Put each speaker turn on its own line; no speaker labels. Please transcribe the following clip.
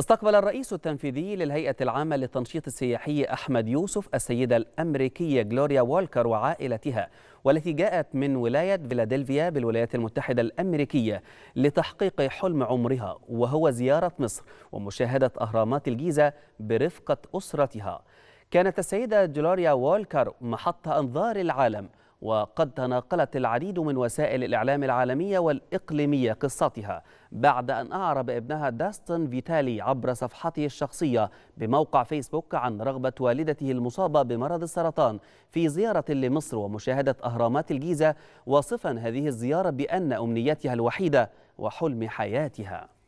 استقبل الرئيس التنفيذي للهيئة العامة للتنشيط السياحي أحمد يوسف السيدة الأمريكية جلوريا والكر وعائلتها والتي جاءت من ولاية فيلادلفيا بالولايات المتحدة الأمريكية لتحقيق حلم عمرها وهو زيارة مصر ومشاهدة أهرامات الجيزة برفقة أسرتها كانت السيدة جلوريا والكر محط أنظار العالم وقد تناقلت العديد من وسائل الإعلام العالمية والإقليمية قصتها بعد أن أعرب ابنها داستن فيتالي عبر صفحته الشخصية بموقع فيسبوك عن رغبة والدته المصابة بمرض السرطان في زيارة لمصر ومشاهدة أهرامات الجيزة وصفا هذه الزيارة بأن أمنيتها الوحيدة وحلم حياتها